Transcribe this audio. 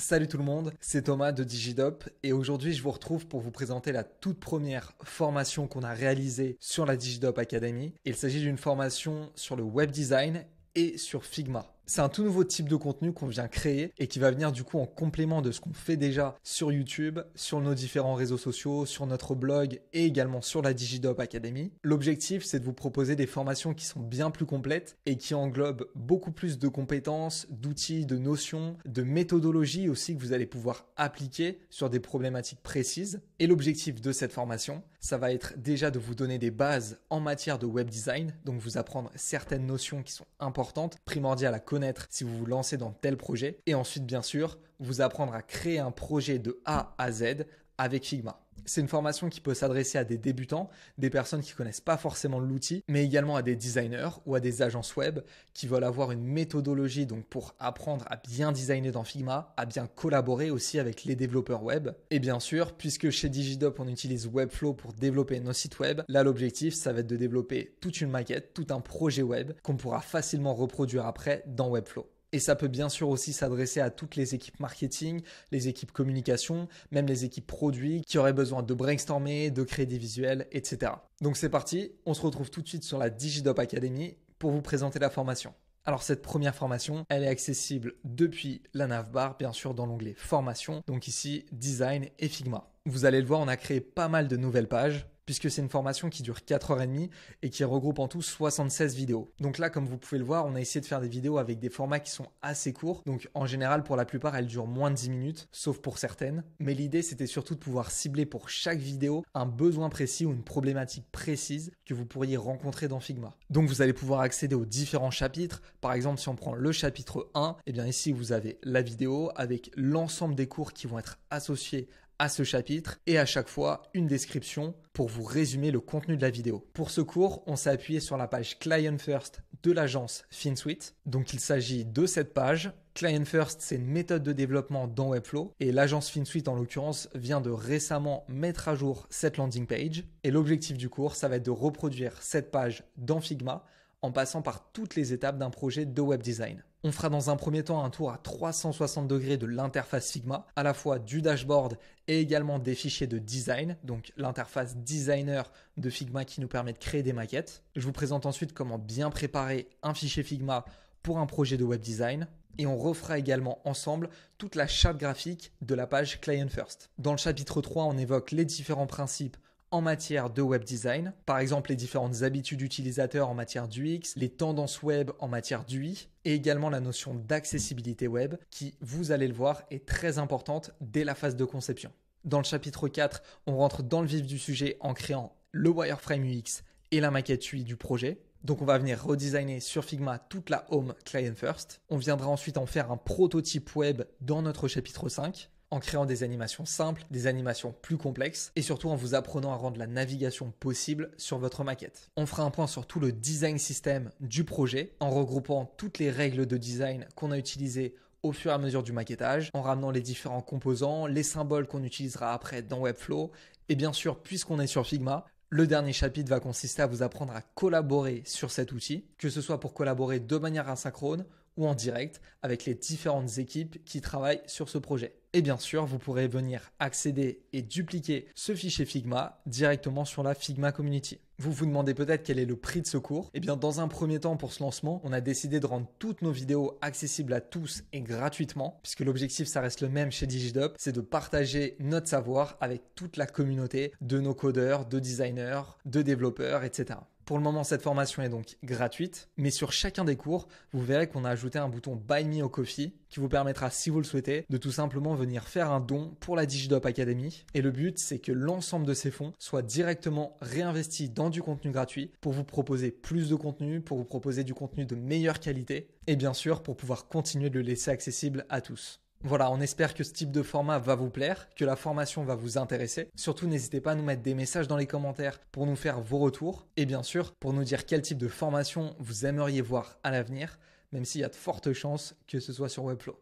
Salut tout le monde, c'est Thomas de DigiDop et aujourd'hui je vous retrouve pour vous présenter la toute première formation qu'on a réalisée sur la DigiDop Academy. Il s'agit d'une formation sur le web design et sur Figma. C'est un tout nouveau type de contenu qu'on vient créer et qui va venir du coup en complément de ce qu'on fait déjà sur YouTube, sur nos différents réseaux sociaux, sur notre blog et également sur la DigiDop Academy. L'objectif, c'est de vous proposer des formations qui sont bien plus complètes et qui englobent beaucoup plus de compétences, d'outils, de notions, de méthodologies aussi que vous allez pouvoir appliquer sur des problématiques précises. Et l'objectif de cette formation, ça va être déjà de vous donner des bases en matière de web design, donc vous apprendre certaines notions qui sont importantes, primordiales à connaître si vous vous lancez dans tel projet. Et ensuite, bien sûr, vous apprendre à créer un projet de A à Z avec Sigma. C'est une formation qui peut s'adresser à des débutants, des personnes qui connaissent pas forcément l'outil, mais également à des designers ou à des agences web qui veulent avoir une méthodologie donc pour apprendre à bien designer dans Figma, à bien collaborer aussi avec les développeurs web. Et bien sûr, puisque chez Digidop on utilise Webflow pour développer nos sites web, là l'objectif ça va être de développer toute une maquette, tout un projet web qu'on pourra facilement reproduire après dans Webflow. Et ça peut bien sûr aussi s'adresser à toutes les équipes marketing, les équipes communication, même les équipes produits qui auraient besoin de brainstormer, de créer des visuels, etc. Donc c'est parti, on se retrouve tout de suite sur la Digidop Academy pour vous présenter la formation. Alors cette première formation, elle est accessible depuis la navbar, bien sûr dans l'onglet formation, donc ici design et Figma. Vous allez le voir, on a créé pas mal de nouvelles pages puisque c'est une formation qui dure 4h30 et qui regroupe en tout 76 vidéos. Donc là, comme vous pouvez le voir, on a essayé de faire des vidéos avec des formats qui sont assez courts. Donc en général, pour la plupart, elles durent moins de 10 minutes, sauf pour certaines. Mais l'idée, c'était surtout de pouvoir cibler pour chaque vidéo un besoin précis ou une problématique précise que vous pourriez rencontrer dans Figma. Donc vous allez pouvoir accéder aux différents chapitres. Par exemple, si on prend le chapitre 1, et eh bien ici, vous avez la vidéo avec l'ensemble des cours qui vont être associés à ce chapitre et à chaque fois une description pour vous résumer le contenu de la vidéo. Pour ce cours, on s'est appuyé sur la page Client First de l'agence FinSuite. Donc il s'agit de cette page. Client First, c'est une méthode de développement dans Webflow et l'agence FinSuite en l'occurrence vient de récemment mettre à jour cette landing page. Et l'objectif du cours, ça va être de reproduire cette page dans Figma en passant par toutes les étapes d'un projet de web design. On fera dans un premier temps un tour à 360 degrés de l'interface Figma, à la fois du dashboard et également des fichiers de design, donc l'interface designer de Figma qui nous permet de créer des maquettes. Je vous présente ensuite comment bien préparer un fichier Figma pour un projet de web design. Et on refera également ensemble toute la charte graphique de la page Client First. Dans le chapitre 3, on évoque les différents principes en matière de web design, par exemple les différentes habitudes utilisateurs en matière d'UX, les tendances web en matière d'UI, et également la notion d'accessibilité web qui, vous allez le voir, est très importante dès la phase de conception. Dans le chapitre 4, on rentre dans le vif du sujet en créant le wireframe UX et la maquette UI du projet. Donc on va venir redesigner sur Figma toute la home client first. On viendra ensuite en faire un prototype web dans notre chapitre 5 en créant des animations simples, des animations plus complexes et surtout en vous apprenant à rendre la navigation possible sur votre maquette. On fera un point sur tout le design système du projet en regroupant toutes les règles de design qu'on a utilisées au fur et à mesure du maquettage, en ramenant les différents composants, les symboles qu'on utilisera après dans Webflow, et bien sûr, puisqu'on est sur Figma, le dernier chapitre va consister à vous apprendre à collaborer sur cet outil, que ce soit pour collaborer de manière asynchrone ou en direct avec les différentes équipes qui travaillent sur ce projet. Et bien sûr, vous pourrez venir accéder et dupliquer ce fichier Figma directement sur la Figma Community. Vous vous demandez peut-être quel est le prix de ce cours. Et eh bien, dans un premier temps, pour ce lancement, on a décidé de rendre toutes nos vidéos accessibles à tous et gratuitement, puisque l'objectif, ça reste le même chez DigiDop, c'est de partager notre savoir avec toute la communauté de nos codeurs, de designers, de développeurs, etc. Pour le moment, cette formation est donc gratuite, mais sur chacun des cours, vous verrez qu'on a ajouté un bouton Buy Me au Coffee qui vous permettra, si vous le souhaitez, de tout simplement venir faire un don pour la DigiDop Academy. Et le but, c'est que l'ensemble de ces fonds soient directement réinvestis dans du contenu gratuit pour vous proposer plus de contenu, pour vous proposer du contenu de meilleure qualité et bien sûr pour pouvoir continuer de le laisser accessible à tous. Voilà, on espère que ce type de format va vous plaire, que la formation va vous intéresser. Surtout, n'hésitez pas à nous mettre des messages dans les commentaires pour nous faire vos retours et bien sûr pour nous dire quel type de formation vous aimeriez voir à l'avenir, même s'il y a de fortes chances que ce soit sur Webflow.